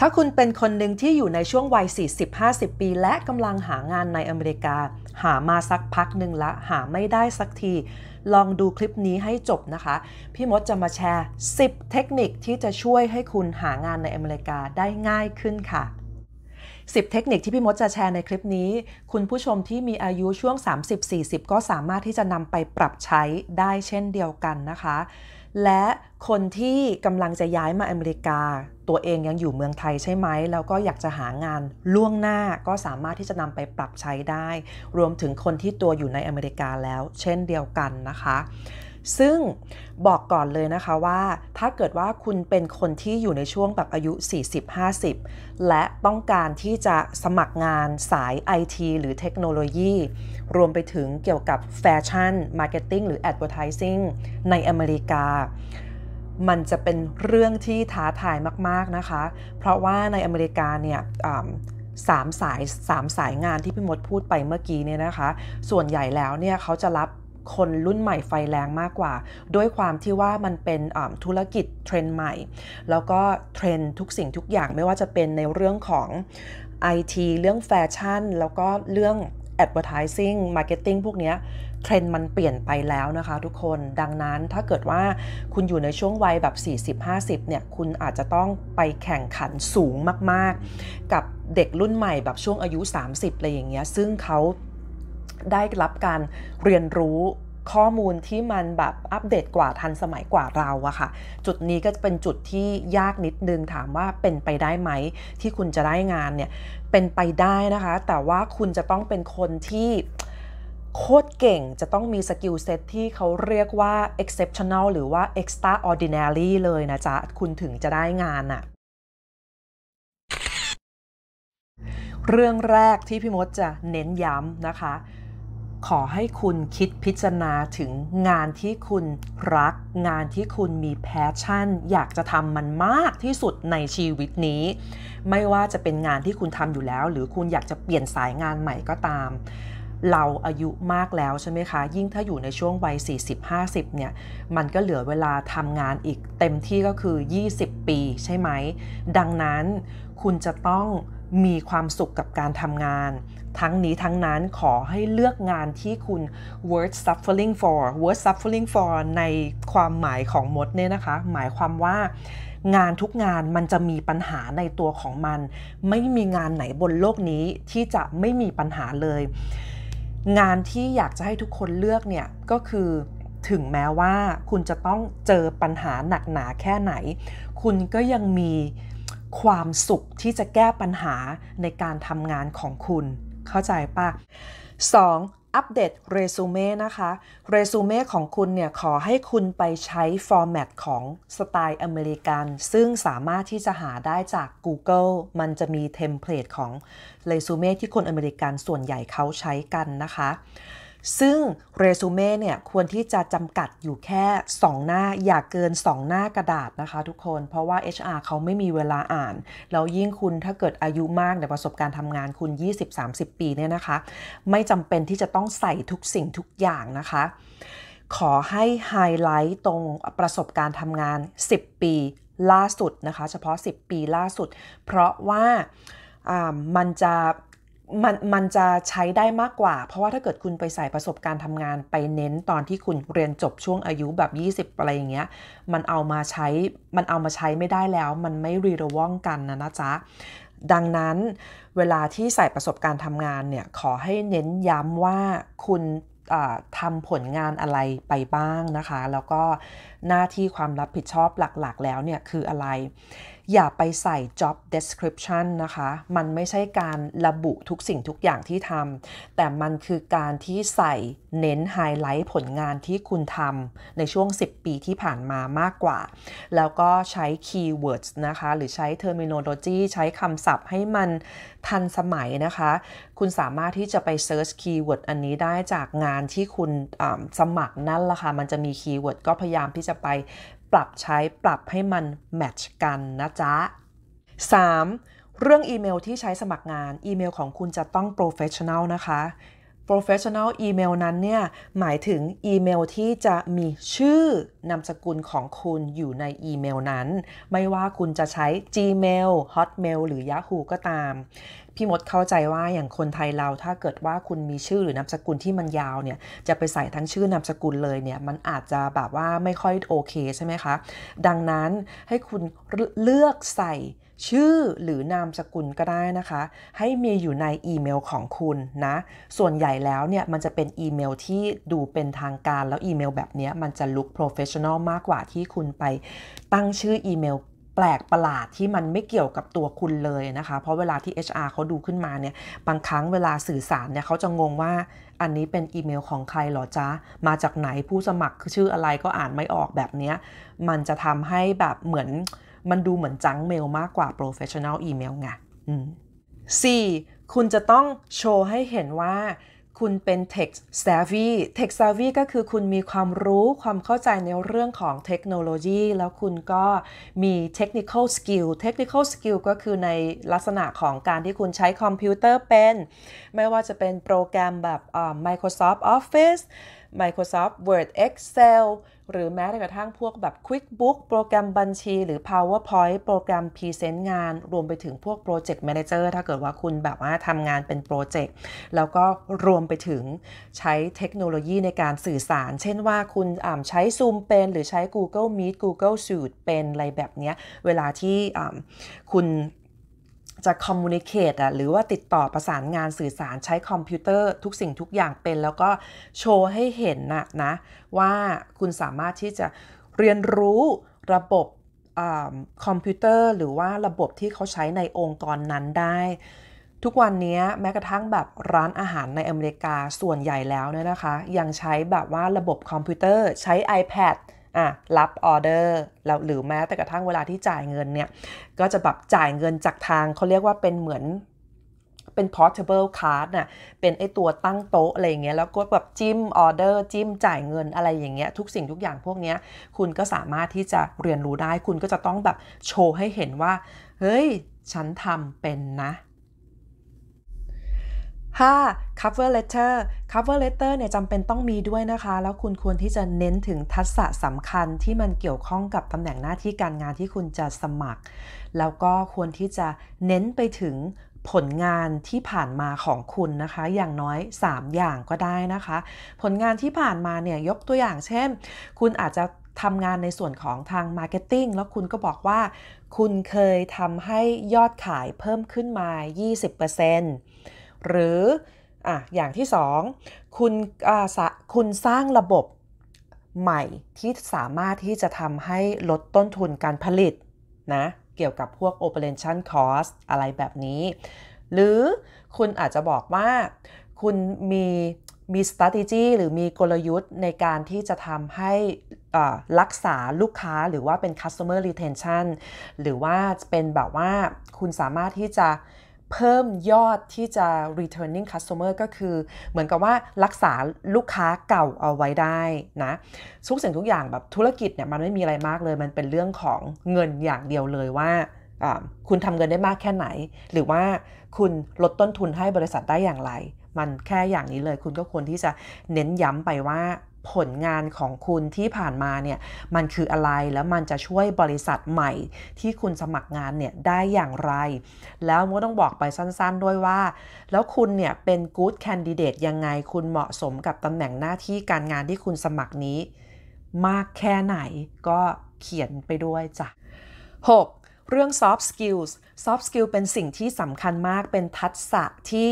ถ้าคุณเป็นคนหนึ่งที่อยู่ในช่วงวัย 40-50 ปีและกำลังหางานในอเมริกา หามาสักพักหนึ่งละหาไม่ได้สักที ลองดูคลิปนี้ให้จบนะคะ พี่มดจะมาแชร์ 10 เทคนิคที่จะช่วยให้คุณหางานในอเมริกาได้ง่ายขึ้นค่ะ 10 เทคนิคที่พี่มดจะแชร์ในคลิปนี้ คุณผู้ชมที่มีอายุช่วง 30-40 ก็สามารถที่จะนำไปปรับใช้ได้เช่นเดียวกันนะคะและคนที่กำลังจะย้ายมาอเมริกา ตัวเองยังอยู่เมืองไทยใช่ไหมแล้วก็อยากจะหางาน ล่วงหน้าก็สามารถที่จะนำไปปรับใช้ได้ รวมถึงคนที่ตัวอยู่ในอเมริกาแล้ว เช่นเดียวกันนะคะซึ่งบอกก่อนเลยนะคะว่า ถ้าเกิดว่าคุณเป็นคนที่อยู่ในช่วงแบบอายุ 40-50 และต้องการที่จะสมัครงานสาย IT หรือเทคโนโลยี รวมไปถึงเกี่ยวกับแฟชั่นมาร์เก็ตติ้งหรือแอดเวอร์ทิซิ่งในอเมริกา มันจะเป็นเรื่องที่ท้าทายมากๆนะคะ เพราะว่าในอเมริกาเนี่ยสามสายสามสายงานที่พี่มดพูดไปเมื่อกี้เนี่ยนะคะ ส่วนใหญ่แล้วเนี่ยเขาจะรับคนรุ่นใหม่ไฟแรงมากกว่า ด้วยความที่ว่ามันเป็นธุรกิจเทรนด์ใหม่ แล้วก็เทรนด์ทุกสิ่งทุกอย่างไม่ว่าจะเป็นในเรื่องของ IT เรื่องแฟชั่น แล้วก็เรื่อง advertising marketing พวกนี้เทรนด์มันเปลี่ยนไปแล้วนะคะทุกคนดังนั้นถ้าเกิดว่าคุณอยู่ในช่วงวัยแบบ 40-50เนี่ยคุณอาจจะต้องไปแข่งขันสูงมากๆ กับเด็กรุ่นใหม่แบบช่วงอายุ 30อะไรอย่างเงี้ยซึ่งเขาได้รับการเรียนรู้ข้อมูลที่มันแบบอัปเดตกว่าทันสมัยกว่าเราอะค่ะ จุดนี้ก็จะเป็นจุดที่ยากนิดนึงถามว่าเป็นไปได้ไหมที่คุณจะได้งานเนี่ยเป็นไปได้นะคะ แต่ว่าคุณจะต้องเป็นคนที่ โคตรเก่งจะต้องมีสกิลเซ็ตที่เขาเรียกว่า exceptional หรือว่า extraordinary เลยนะจ๊ะ คุณถึงจะได้งานอะเรื่องแรกที่พี่มดจะเน้นย้ำนะคะขอให้คุณคิดพิจารณาถึงงานที่คุณรัก งานที่คุณมีแพชชั่น อยากจะทำมันมากที่สุดในชีวิตนี้ ไม่ว่าจะเป็นงานที่คุณทำอยู่แล้ว หรือคุณอยากจะเปลี่ยนสายงานใหม่ก็ตาม เราอายุมากแล้วใช่ไหมคะ ยิ่งถ้าอยู่ในช่วงวัย 40-50 เนี่ย มันก็เหลือเวลาทำงานอีกเต็มที่ก็คือ 20 ปีใช่ไหม ดังนั้นคุณจะต้องมีความสุขกับการทำงาน ทั้งนี้ทั้งนั้นขอให้เลือกงานที่คุณ worth suffering for worth suffering for ในความหมายของมดเนี่ยนะคะ หมายความว่า งานทุกงานมันจะมีปัญหาในตัวของมัน ไม่มีงานไหนบนโลกนี้ที่จะไม่มีปัญหาเลย งานที่อยากจะให้ทุกคนเลือกเนี่ยก็คือถึงแม้ว่า คุณจะต้องเจอปัญหาหนักหนาแค่ไหน คุณก็ยังมีความสุขที่จะแก้ปัญหาในการทำงานของคุณ เข้าใจปะ 2. อัปเดตเรซูเม่นะคะเรซูเม่ของคุณเนี่ย ขอให้คุณไปใช้ฟอร์แมตของสไตล์อเมริกัน ซึ่งสามารถที่จะหาได้จาก Google มันจะมีเทมเพลตของเรซูเม่ที่คนอเมริกันส่วนใหญ่เขาใช้กันนะคะซึ่งเรซูเม่เนี่ยควรที่จะจำกัดอยู่แค่ 2 หน้าอย่าเกิน 2 หน้ากระดาษนะคะทุกคน เพราะว่า HR เขาไม่มีเวลาอ่าน แล้วยิ่งคุณถ้าเกิดอายุมากในประสบการณ์ทำงานคุณ 20-30 ปีเนี่ยนะคะ ไม่จำเป็นที่จะต้องใส่ทุกสิ่งทุกอย่างนะคะ ขอให้ไฮไลท์ตรงประสบการณ์ทำงาน 10 ปีล่าสุดนะคะ เฉพาะ 10 ปีล่าสุด เพราะว่ามันจะมันมันจะใช้ได้มากกว่า เพราะว่าถ้าเกิดคุณไปใส่ประสบการณ์ทำงานไปเน้นตอนที่คุณเรียนจบช่วงอายุแบบ 20อะไรอย่างเงี้ยมันเอามาใช้มันเอามาใช้ไม่ได้แล้ว มันไม่รีระว่องกันนะนะจ๊ะดังนั้นเวลาที่ใส่ประสบการณ์ทำงานเนี่ยขอให้เน้นย้ำว่าคุณทำผลงานอะไรไปบ้างนะคะ แล้วก็หน้าที่ความรับผิดชอบหลักๆ แล้วเนี่ยคืออะไรอย่าไปใส่ job description นะคะ มันไม่ใช่การระบุทุกสิ่งทุกอย่างที่ทำ แต่มันคือการที่ใส่เน้นไฮไลท์ผลงานที่คุณทำในช่วง 10 ปีที่ผ่านมามากกว่า แล้วก็ใช้ keywords นะคะ หรือใช้ terminology ใช้คำศัพท์ให้มันทันสมัยนะคะ คุณสามารถที่จะไป search keyword อันนี้ได้จากงานที่คุณสมัครนั่นละคะ่ะ มันจะมี keyword ก็พยายามที่จะไปปรับใช้ปรับให้มันแมทช์กันนะจ๊ะ 3. เรื่องอีเมลที่ใช้สมัครงานอีเมลของคุณจะต้องโปรเฟชชั่นนลนะคะ professional email นั้นเนี่ยหมายถึงอีเมลที่จะมีชื่อนามสกุลของคุณอยู่ในอีเมลนั้น ไม่ว่าคุณจะใช้ Gmail Hotmail หรือ Yahoo ก็ตามพี่มดเข้าใจว่าอย่างคนไทยเราถ้าเกิดว่าคุณมีชื่อหรือนามสกุลที่มันยาวเนี่ยจะไปใส่ทั้งชื่อนามสกุลเลยเนี่ยมันอาจจะแบบว่าไม่ค่อยโอเค ใช่ไหมคะดังนั้นให้คุณเลือกใส่ชื่อหรือนามสกุลก็ได้นะคะ ให้มีอยู่ในอีเมลของคุณนะส่วนใหญ่แล้วเนี่ยมันจะเป็นอีเมลที่ดูเป็นทางการแล้วอีเมลแบบนี้มันจะลุกโปรเฟชชั่นอลมากกว่าที่คุณไปตั้งชื่ออีเมลแปลกประหลาดที่มันไม่เกี่ยวกับตัวคุณเลยนะคะ เพราะเวลาที่ HR เขาดูขึ้นมาเนี่ย บางครั้งเวลาสื่อสารเนี่ยเขาจะงงว่าอันนี้เป็นอีเมลของใครหรอจ๊ะ มาจากไหนผู้สมัคร ชื่ออะไรก็อ่านไม่ออกแบบนี้ มันจะทำให้แบบเหมือน มันดูเหมือนจังเมลมากกว่า professional email ไงสี่คุณจะต้องโชว์ให้เห็นว่าคุณเป็น tech savvy tech savvy ก็คือคุณมีความรู้ความเข้าใจในเรื่องของเทคโนโลยี แล้วคุณก็มี technical skill technical skill ก็คือในลักษณะของการที่คุณใช้คอมพิวเตอร์เป็น ไม่ว่าจะเป็นโปรแกรมแบบ Microsoft Office Microsoft Word Excel หรือแม้กระทั่งพวกแบบ QuickBook โปรแกรมบัญชี หรือ PowerPoint โปรแกรม Present งาน รวมไปถึงพวก Project Manager ถ้าเกิดว่าคุณแบบว่าทำงานเป็นโปรเจกต์แล้วก็รวมไปถึงใช้เทคโนโลยีในการสื่อสาร เช่นว่าคุณใช้ Zoom เป็น หรือใช้ Google Meet Google Suite เป็นอะไรแบบนี้เวลาที่คุณจะคอมมูนิเคตอ่ะหรือว่าติดต่อประสานงานสื่อสารใช้คอมพิวเตอร์ทุกสิ่งทุกอย่างเป็นแล้วก็โชว์ให้เห็นนะนะว่าคุณสามารถที่จะเรียนรู้ระบบอคอมพิวเตอร์หรือว่าระบบที่เขาใช้ในองค์กรนั้นได้ ทุกวันนี้แม้กระทั่งแบบร้านอาหารในอเมริกาส่วนใหญ่แล้วเนี่ยนะคะ ยังใช้แบบว่าระบบคอมพิวเตอร์ใช้ iPad อ่ะรับออเดอร์แล้วหรือแม้แต่กระทั่งเวลาที่จ่ายเงินเนี่ย ก็จะแบบจ่ายเงินจากทางเขาเรียกว่าเป็นเหมือนเป็น portable card น่ะเป็นไอตัวตั้งโต๊ะอะไรอย่างเงี้ย แล้วก็แบบจิ้มออเดอร์จิ้มจ่ายเงินอะไรอย่างเงี้ย ทุกสิ่งทุกอย่างพวกเนี้ยคุณก็สามารถที่จะเรียนรู้ได้คุณก็จะต้องแบบโชว์ให้เห็นว่าเฮ้ยฉันทำเป็นนะ 5. cover letter cover letter เนี่ยจำเป็นต้องมีด้วยนะคะ แล้วคุณควรที่จะเน้นถึงทักษะสำคัญที่มันเกี่ยวข้องกับตำแหน่งหน้าที่การงานที่คุณจะสมัคร แล้วก็ควรที่จะเน้นไปถึงผลงานที่ผ่านมาของคุณนะคะ อย่างน้อย 3 อย่างก็ได้นะคะ ผลงานที่ผ่านมาเนี่ยยกตัวอย่างเช่น คุณอาจจะทำงานในส่วนของทาง Marketing แล้วคุณก็บอกว่า คุณเคยทำให้ยอดขายเพิ่มขึ้นมา 20%หรืออ่ะอย่างที่สองคุณคุณสร้างระบบใหม่ที่สามารถที่จะทำให้ลดต้นทุนการผลิตนะเกี่ยวกับพวก operation cost อะไรแบบนี้ หรือคุณอาจจะบอกว่าคุณมีมี strategy หรือมีกลยุทธ์ในการที่จะทำให้รักษาลูกค้าหรือว่าเป็น customer retention หรือว่าเป็นแบบว่าคุณสามารถที่จะเพิ่มยอดที่จะ returning customer ก็คือเหมือนกับว่ารักษาลูกค้าเก่าเอาไว้ได้นะทุกสิ่งทุกอย่างแบบธุรกิจเนี่ยมันไม่มีอะไรมากเลย มันเป็นเรื่องของเงินอย่างเดียวเลยว่าคุณทำเงินได้มากแค่ไหน หรือว่าคุณลดต้นทุนให้บริษัทได้อย่างไร มันแค่อย่างนี้เลย คุณก็ควรที่จะเน้นย้ำไปว่าผลงานของคุณที่ผ่านมาเนี่ยมันคืออะไรแล้วมันจะช่วยบริษัทใหม่ที่คุณสมัครงานเนี่ยได้อย่างไร แล้วก็ต้องบอกไปสั้นๆด้วยว่าแล้วคุณเนี่ยเป็นกู๊ดแคนดิเดตยังไงคุณเหมาะสมกับตำแหน่งหน้าที่การงานที่คุณสมัครนี้มากแค่ไหนก็เขียนไปด้วยจ้ะ 6. เรื่อง soft skills soft skill เป็นสิ่งที่สำคัญมากเป็นทักษะที่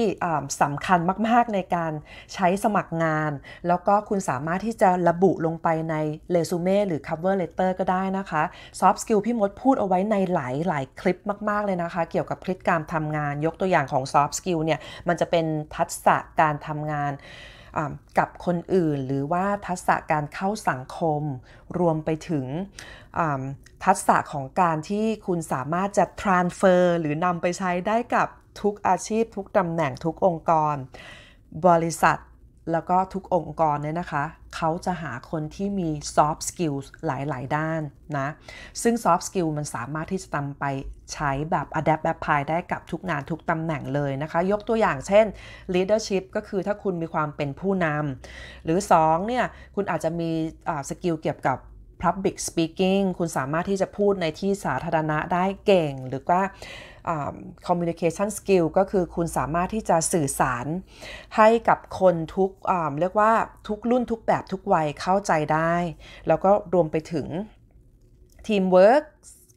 สำคัญมาก ๆในการใช้สมัครงาน แล้วก็คุณสามารถที่จะระบุลงไปในเรซูเม่หรือ cover letter ก็ได้นะคะ soft skill พี่มดพูดเอาไว้ในหลายหลายคลิปมากๆเลยนะคะ เกี่ยวกับคลิปการทำงาน ยกตัวอย่างของ soft skill เนี่ยมันจะเป็นทักษะการทำงานกับคนอื่นหรือว่าทักษะการเข้าสังคมรวมไปถึง ทักษะของการที่คุณสามารถจะ transfer หรือนำไปใช้ได้กับทุกอาชีพทุกตำแหน่งทุกองค์กร บริษัทแล้วก็ทุกองค์กรเนี่ยนะคะ เขาจะหาคนที่มี soft skills หลาย ๆ ด้านนะ ซึ่ง soft skill มันสามารถที่จะนำไปใช้แบบ adapt แบบพายได้กับทุกงานทุกตำแหน่งเลยนะคะ ยกตัวอย่างเช่น leadership ก็คือถ้าคุณมีความเป็นผู้นำ หรือ2เนี่ย คุณอาจจะมีสกิลเกี่ยวกับ public speaking คุณสามารถที่จะพูดในที่สาธารณะได้เก่งหรือว่า communication skill ก็คือคุณสามารถที่จะสื่อสารให้กับคนทุกเรียกว่าทุกรุ่นทุกแบบทุกวัยเข้าใจได้ แล้วก็รวมไปถึง teamwork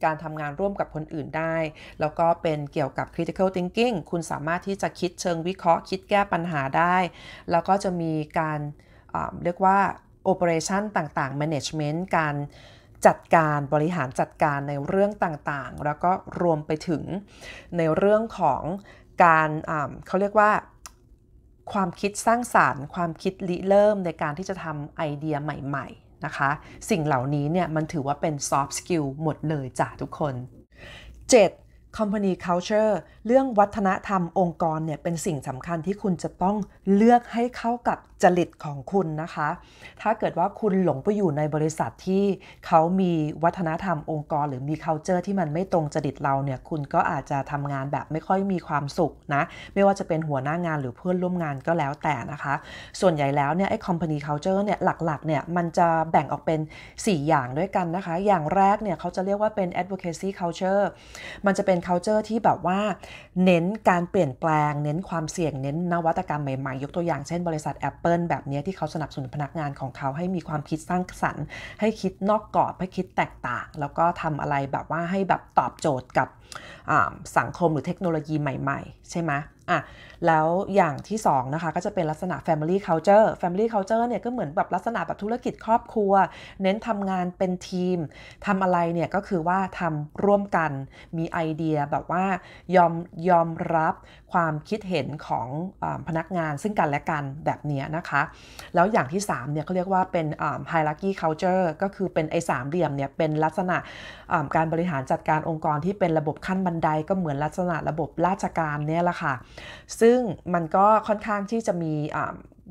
การทำงานร่วมกับคนอื่นได้ แล้วก็เป็นเกี่ยวกับ critical thinking คุณสามารถที่จะคิดเชิงวิเคราะห์คิดแก้ปัญหาได้ แล้วก็จะมีการเรียกว่า operation ต่างๆ management การจัดการบริหารจัดการในเรื่องต่างๆ แล้วก็รวมไปถึงในเรื่องของการเขาเรียกว่าความคิดสร้างสารรค์ ความคิดริเริ่มในการที่จะทำไอเดียใหม่ๆนะคะสิ่งเหล่านี้เนี่ยมันถือว่าเป็นซอฟต์สกิลหมดเลยจ้ะทุกคน 7. company culture เรื่องวัฒนธรรมองค์กรเนี่ยเป็นสิ่งสำคัญที่คุณจะต้องเลือกให้เข้ากับจริตของคุณนะคะ ถ้าเกิดว่าคุณหลงไปอยู่ในบริษัทที่เขามีวัฒนธรรมองค์กรหรือมี culture ที่มันไม่ตรงจริตเราเนี่ย คุณก็อาจจะทำงานแบบไม่ค่อยมีความสุขนะ ไม่ว่าจะเป็นหัวหน้างานหรือเพื่อนร่วมงานก็แล้วแต่นะคะ ส่วนใหญ่แล้วเนี่ยไอ้ company culture เนี่ยหลักๆเนี่ยมันจะแบ่งออกเป็น 4 อย่างด้วยกันนะคะ อย่างแรกเนี่ยเขาจะเรียกว่าเป็น advocacy culture มันจะเป็น culture ที่แบบว่าาเน้นการเปลี่ยนแปลงเน้นความเสี่ยงเน้นนวัตกรรมใหม่ๆ ยกตัวอย่างเช่นบริษัท Apple แบบนี้ที่เขาสนับสนุนพนักงานของเขาให้มีความคิดสร้างสรรค์ ให้คิดนอกกรอบให้คิดแตกต่าง แล้วก็ทำอะไรแบบว่าให้แบบตอบโจทย์กับสังคมหรือเทคโนโลยีใหม่ ๆ ใช่ไหมอ่ะแล้วอย่างที่2นะคะก็จะเป็นลักษณะ family culture family culture เนี่ยก็เหมือนแบบลักษณะแบบธุรกิจครอบครัว เน้นทำงานเป็นทีม ทำอะไรเนี่ยก็คือว่าทำร่วมกัน มีไอเดียแบบว่ายอมยอมรับความคิดเห็นของอพนักงานซึ่งกันและกันแบบนี้นะคะ แล้วอย่างที่3เนี่ยเขาเรียกว่าเป็น hierarchy culture ก็คือเป็นไอ้สามเหลี่ยมเนี่ยเป็นลักษณะการบริหารจัดการองค์กรที่เป็นระบบขั้นบันไดก็เหมือนลักษณะระบบราชการเนี่ยแหละค่ะ ซึ่งมันก็ค่อนข้างที่จะมี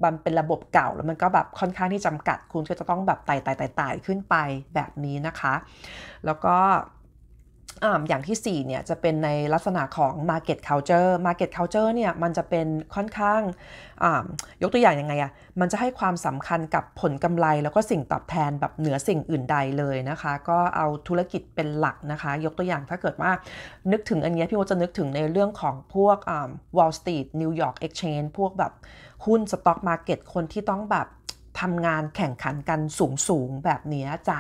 มันเป็นระบบเก่าแล้วมันก็แบบค่อนข้างที่จำกัดคุณก็จะต้องแบบไต่ไต่ไต่ขึ้นไปแบบนี้นะคะ แล้วก็อย่างที่4เนี่ยจะเป็นในลักษณะของ market culture market culture เนี่ยมันจะเป็นค่อนข้างยกตัวอย่างยังไงอะมันจะให้ความสำคัญกับผลกำไรแล้วก็สิ่งตอบแทนแบบเหนือสิ่งอื่นใดเลยนะคะก็เอาธุรกิจเป็นหลักนะคะยกตัวอย่างถ้าเกิดว่านึกถึงอันนี้พี่โอจะนึกถึงในเรื่องของพวก Wall Street New York Exchange พวกแบบหุ้น Stock Market คนที่ต้องแบบทำงานแข่งขันกันสูงๆแบบนี้จ้ะ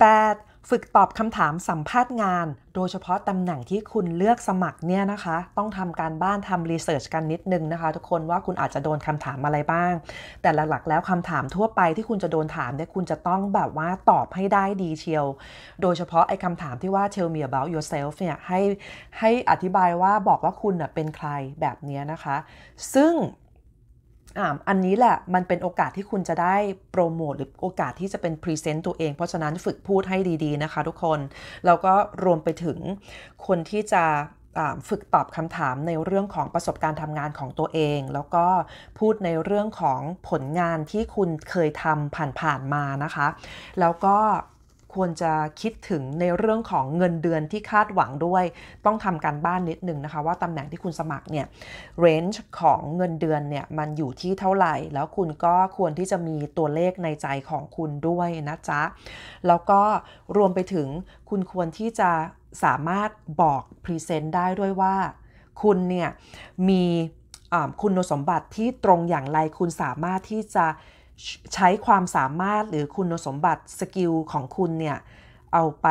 แปดฝึกตอบคำถามสัมภาษณ์งานโดยเฉพาะตำแหน่งที่คุณเลือกสมัครเนี่ยนะคะต้องทำการบ้านทำรีเสิร์ชกันนิดนึงนะคะ ทุกคนว่าคุณอาจจะโดนคำถามอะไรบ้าง แต่หลักๆแล้วคำถามทั่วไปที่คุณจะโดนถามเนี่ยคุณจะต้องแบบว่าตอบให้ได้ดีเชียว โดยเฉพาะไอ้คำถามที่ว่า tell me about yourself เนี่ยให้ให้อธิบายว่าบอกว่าคุณเป็นใครแบบนี้นะคะ ซึ่งอันนี้แหละมันเป็นโอกาสที่คุณจะได้โปรโมทหรือโอกาสที่จะเป็นพรีเซนต์ตัวเองเพราะฉะนั้นฝึกพูดให้ดี ๆนะคะ ทุกคนแล้วก็รวมไปถึงคนที่จะฝึกตอบคำถามในเรื่องของประสบการณ์ทำงานของตัวเอง แล้วก็พูดในเรื่องของผลงานที่คุณเคยทำผ่านๆ มานะคะ แล้วก็ควรจะคิดถึงในเรื่องของเงินเดือนที่คาดหวังด้วย ต้องทำการบ้านนิดนึงนะคะ ว่าตำแหน่งที่คุณสมัครเนี่ยเรนจ์ของเงินเดือนเนี่ยมันอยู่ที่เท่าไหร่แล้วคุณก็ควรที่จะมีตัวเลขในใจของคุณด้วยนะจ๊ะแล้วก็รวมไปถึงคุณควรที่จะสามารถบอกพรีเซนต์ได้ด้วยว่า คุณเนี่ยมีคุณสมบัติที่ตรงอย่างไร คุณสามารถที่จะใช้ความสามารถหรือคุณสมบัติสกิลของคุณเนี่ยเอาไป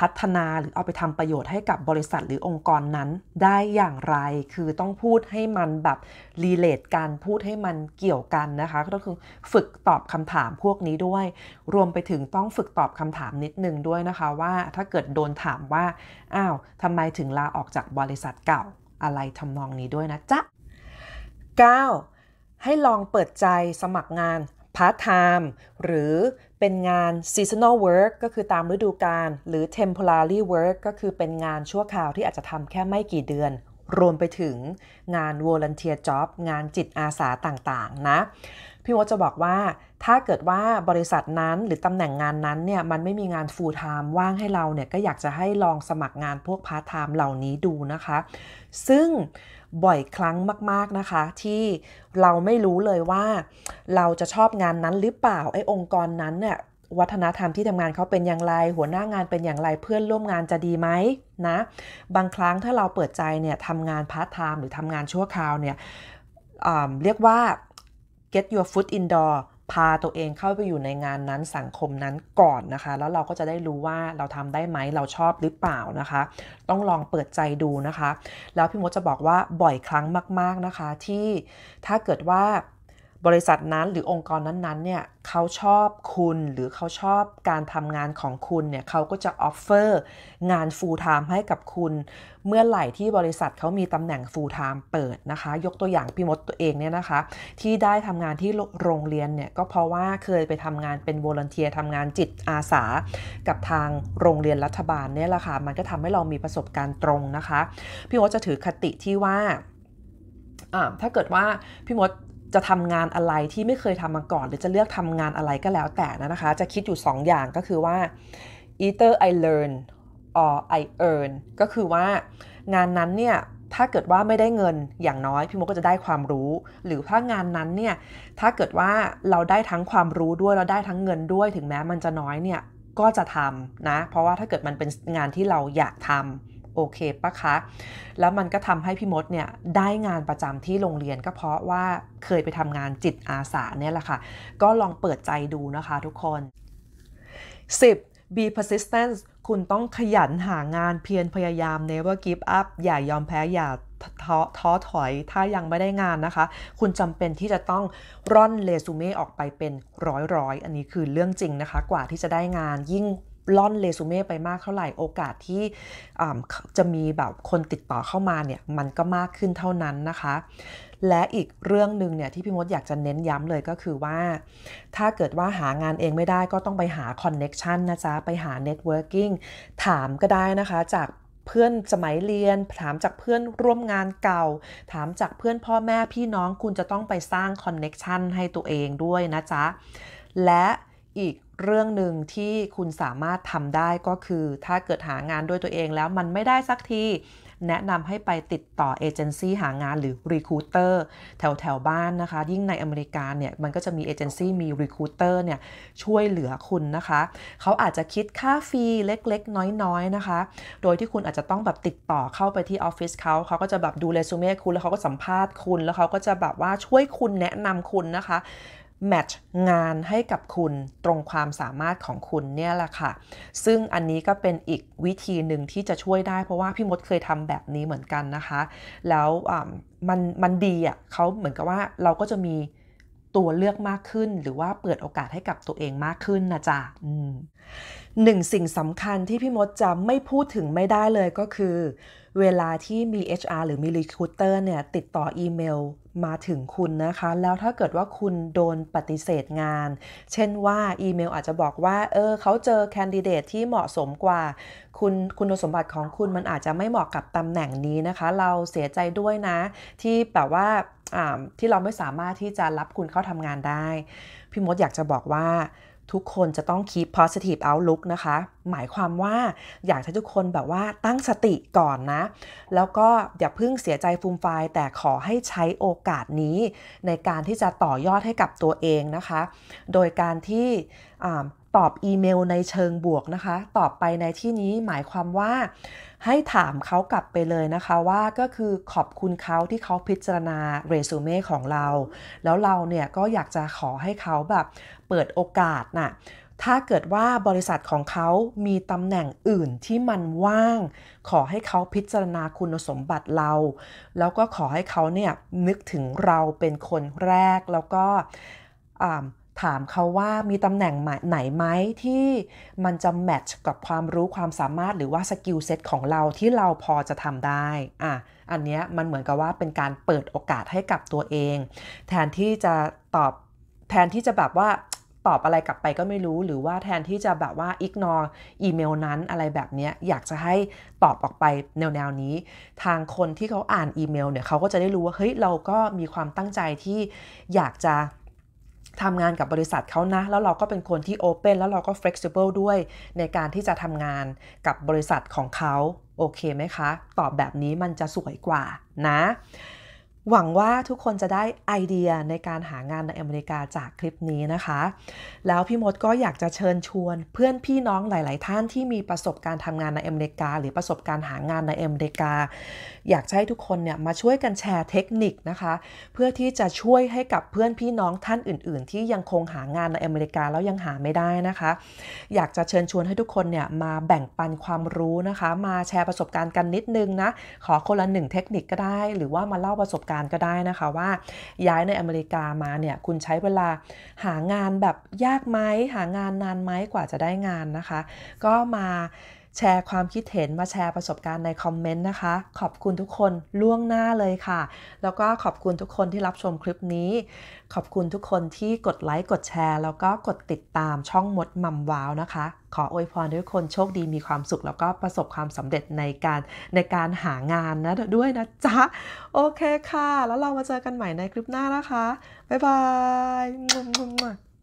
พัฒนาหรือเอาไปทำประโยชน์ให้กับบริษัทหรือองค์กรนั้นได้อย่างไรคือต้องพูดให้มันแบบรีเลทกันพูดให้มันเกี่ยวกันนะคะก็คือฝึกตอบคำถามพวกนี้ด้วย รวมไปถึงต้องฝึกตอบคำถามนิดนึงด้วยนะคะว่าถ้าเกิดโดนถามว่า อ้าวทำไมถึงลาออกจากบริษัทเก่าอะไรทำนองนี้ด้วยนะจ๊ะ 9. ให้ลองเปิดใจสมัครงานพาร์ทไทม์หรือเป็นงาน seasonal work ก็คือตามฤดูกาลหรือ temporary work ก็คือเป็นงานชั่วคราวที่อาจจะทำแค่ไม่กี่เดือน รวมไปถึงงาน volunteer job งานจิตอาสาต่างๆนะพี่วจะบอกว่าถ้าเกิดว่าบริษัทนั้นหรือตำแหน่งงานนั้นเนี่ยมันไม่มีงาน full time ว่างให้เราเนี่ย ก็อยากจะให้ลองสมัครงานพวก part time เหล่านี้ดูนะคะ ซึ่งบ่อยครั้งมากๆ นะคะ ที่เราไม่รู้เลยว่าเราจะชอบงานนั้นหรือเปล่า ไอ้องค์กรนั้นเนี่ยวัฒนธรรมที่ทำงานเขาเป็นอย่างไร หัวหน้างานเป็นอย่างไรเพื่อนร่วมงานจะดีไหมนะ บางครั้งถ้าเราเปิดใจเนี่ยทำงานพาร์ทไทม์หรือทำงานชั่วคราวเนี่ยเรียกว่า get your foot in door พาตัวเองเข้าไปอยู่ในงานนั้นสังคมนั้นก่อนนะคะ แล้วเราก็จะได้รู้ว่าเราทำได้ไหมเราชอบหรือเปล่านะคะ ต้องลองเปิดใจดูนะคะ แล้วพี่มดจะบอกว่าบ่อยครั้งมากๆนะคะ ที่ถ้าเกิดว่าบริษัทนั้นหรือองค์กรนั้นๆเนี่ยเขาชอบคุณหรือเขาชอบการทำงานของคุณเนี่ยเขาก็จะออฟเฟอร์งานฟูลไทม์ให้กับคุณ เมื่อไหร่ที่บริษัทเขามีตำแหน่งฟูลไทม์เปิดนะคะ ยกตัวอย่างพี่มดตัวเองเนี่ยนะคะ ที่ได้ทำงานที่โรงเรียนเนี่ย ก็เพราะว่าเคยไปทำงานเป็นวอล์เนเทียทำงานจิตอาสากับทางโรงเรียนรัฐบาลเนี่ยแหละคะ่ะมันก็ทำให้เรามีประสบการณ์ตรงนะคะพี่มดจะถือคติที่ว่าถ้าเกิดว่าพี่มดจะทำงานอะไรที่ไม่เคยทำมาก่อน หรือจะเลือกทำงานอะไรก็แล้วแต่นะนะคะ จะคิดอยู่2ออย่างก็คือว่า either I learn or I earn ก็คือว่า งานนั้นเนี่ยถ้าเกิดว่าไม่ได้เงินอย่างน้อยพี่มก็จะได้ความรู้ หรือถ้างานนั้นเนี่ยถ้าเกิดว่าเราได้ทั้งความรู้ด้วยเราได้ทั้งเงินด้วยถึงแม้มันจะน้อยเนี่ยก็จะทำนะเพราะว่าถ้าเกิดมันเป็นงานที่เราอยากทำโอเคปะคะ แล้วมันก็ทำให้พี่มดเนี่ยได้งานประจำที่โรงเรียนก็เพราะว่าเคยไปทำงานจิตอาสาเนี่ยแหละค่ะ ก็ลองเปิดใจดูนะคะทุกคน 10. be persistent คุณต้องขยันหางานเพียรพยายาม never give up อย่ายอมแพ้อย่าท้อถอย ถ้ายังไม่ได้งานนะคะ คุณจำเป็นที่จะต้องร่อนเรซูเม่ออกไปเป็นร้อยๆ อันนี้คือเรื่องจริงนะคะ กว่าที่จะได้งานยิ่งล่อนเรซูเม่ไปมากเท่าไหร่โอกาสที่จะมีแบบคนติดต่อเข้ามาเนี่ยมันก็มากขึ้นเท่านั้นนะคะ และอีกเรื่องหนึ่งเนี่ยที่พี่มดอยากจะเน้นย้ำเลยก็คือว่า ถ้าเกิดว่าหางานเองไม่ได้ก็ต้องไปหาคอนเน็กชันนะจ๊ะไปหาเน็ตเวิร์กิ่งถามก็ได้นะคะจากเพื่อนสมัยเรียน ถามจากเพื่อนร่วมงานเก่า ถามจากเพื่อนพ่อแม่พี่น้องคุณจะต้องไปสร้างคอนเน็กชันให้ตัวเองด้วยนะจ๊ะและอีกเรื่องหนึ่งที่คุณสามารถทำได้ก็คือถ้าเกิดหางานด้วยตัวเองแล้วมันไม่ได้สักที แนะนำให้ไปติดต่อเอเจนซี่หางานหรือรีคูเตอร์แถวแถวบ้านนะคะ ยิ่งในอเมริกาเนี่ย มันก็จะมีเอเจนซี่มีรีคูเตอร์เนี่ยช่วยเหลือคุณนะคะ เขาอาจจะคิดค่าฟรีเล็ก ๆ น้อย ๆ นะคะ โดยที่คุณอาจจะต้องแบบติดต่อเข้าไปที่ออฟฟิศเขา เขาก็จะแบบดูเรซูเม่คุณแล้วเขาก็สัมภาษณ์คุณแล้วเขาก็จะแบบว่าช่วยคุณแนะนำคุณนะคะแมทช์งานให้กับคุณตรงความสามารถของคุณเนี่ยแหละค่ะ ซึ่งอันนี้ก็เป็นอีกวิธีหนึ่งที่จะช่วยได้เพราะว่าพี่มดเคยทำแบบนี้เหมือนกันนะคะ แล้วมันมันดีอ่ะเขาเหมือนกับว่าเราก็จะมีตัวเลือกมากขึ้นหรือว่าเปิดโอกาสให้กับตัวเองมากขึ้นนะจ๊ะหนึ่งสิ่งสำคัญที่พี่มดจะไม่พูดถึงไม่ได้เลยก็คือ เวลาที่มี HR หรือมี Recruiter เนี่ยติดต่ออีเมลมาถึงคุณนะคะ แล้วถ้าเกิดว่าคุณโดนปฏิเสธงาน เช่นว่าอีเมลอาจจะบอกว่า เออเขาเจอแคนดิเดตที่เหมาะสมกว่าคุณคุณสมบัติของคุณมันอาจจะไม่เหมาะกับตำแหน่งนี้นะคะ เราเสียใจด้วยนะ ที่แบบว่าที่เราไม่สามารถที่จะรับคุณเข้าทำงานได้พี่มดอยากจะบอกว่าทุกคนจะต้อง keep positive outlook นะคะ หมายความว่าอยากให้ทุกคนแบบว่าตั้งสติก่อนนะ แล้วก็อย่าเพิ่งเสียใจฟูมฟายแต่ขอให้ใช้โอกาสนี้ในการที่จะต่อยอดให้กับตัวเองนะคะ โดยการที่ตอบ อีเมลในเชิงบวกนะคะ ตอบไปในที่นี้หมายความว่าให้ถามเขากลับไปเลยนะคะ ว่าก็คือขอบคุณเขาที่เขาพิจารณาเรซูเม่ของเรา แล้วเราเนี่ยก็อยากจะขอให้เขาแบบ เปิดโอกาสนะ่ะถ้าเกิดว่าบริษัทของเขา มีตำแหน่งอื่นที่มันว่างขอให้เขาพิจารณาคุณสมบัติเรา แล้วก็ขอให้เขาเนี่ยนึกถึงเราเป็นคนแรกแล้วก็ถามเขาว่ามีตำแหน่งไหนไหมที่มันจะแมทช์กับความรู้ความสามารถหรือว่าสกิลเซ็ตของเราที่เราพอจะทำได้ อ่ะ อันเนี้ยมันเหมือนกับว่าเป็นการเปิดโอกาสให้กับตัวเอง แทนที่จะตอบแทนที่จะแบบว่าตอบอะไรกลับไปก็ไม่รู้ หรือว่าแทนที่จะแบบว่าอิกนออีเมลนั้นอะไรแบบนี้อยากจะให้ตอบออกไปแนวๆนี้ ทางคนที่เขาอ่านอีเมลเนี่ยเขาก็จะได้รู้ว่าเฮ้ยเราก็มีความตั้งใจที่อยากจะทำงานกับบริษัทเขานะ แล้วเราก็เป็นคนที่โอเปนแล้วเราก็ flexible ด้วย ในการที่จะทำงานกับบริษัทของเขาโอเคไหมคะ ตอบแบบนี้มันจะสวยกว่านะหวังว่าทุกคนจะได้ไอเดียในการหางานในอเมริกาจากคลิปนี้นะคะ แล้วพี่มดก็อยากจะเชิญชวน เพื่อนพี่น้องหลาย ๆ ท่านที่มีประสบการณ์ทำงานในอเมริกาหรือประสบการณ์หางานในอเมริกาอยากให้ทุกคนเนี่ยมาช่วยกันแชร์เทคนิคนะคะ เพื่อที่จะช่วยให้กับเพื่อนพี่น้องท่านอื่น ๆ ที่ยังคงหางานในอเมริกาแล้วยังหาไม่ได้นะคะ อยากจะเชิญชวนให้ทุกคนเนี่ยมาแบ่งปันความรู้นะคะมาแชร์ประสบการณ์กันนิดนึงนะขอคนละหนึ่งเทคนิคก็ได้ หรือว่ามาเล่าประสบการณ์การก็ได้นะคะว่าย้ายในอเมริกามาเนี่ยคุณใช้เวลาหางานแบบยากไหมหางานนานไหมกว่าจะได้งานนะคะ ก็มาแชร์ความคิดเห็นมาแชร์ประสบการณ์ในคอมเมนต์นะคะ ขอบคุณทุกคนล่วงหน้าเลยค่ะ แล้วก็ขอบคุณทุกคนที่รับชมคลิปนี้ ขอบคุณทุกคนที่กดไลค์กดแชร์ แล้วก็กดติดตามช่องมดมัมวาวนะคะ ขออวยพรทุกคนโชคดีมีความสุข แล้วก็ประสบความสำเร็จในการในการหางานนะด้วยนะจ๊ะโอเคค่ะ แล้วเรามาเจอกันใหม่ในคลิปหน้านะคะบ๊ายบาย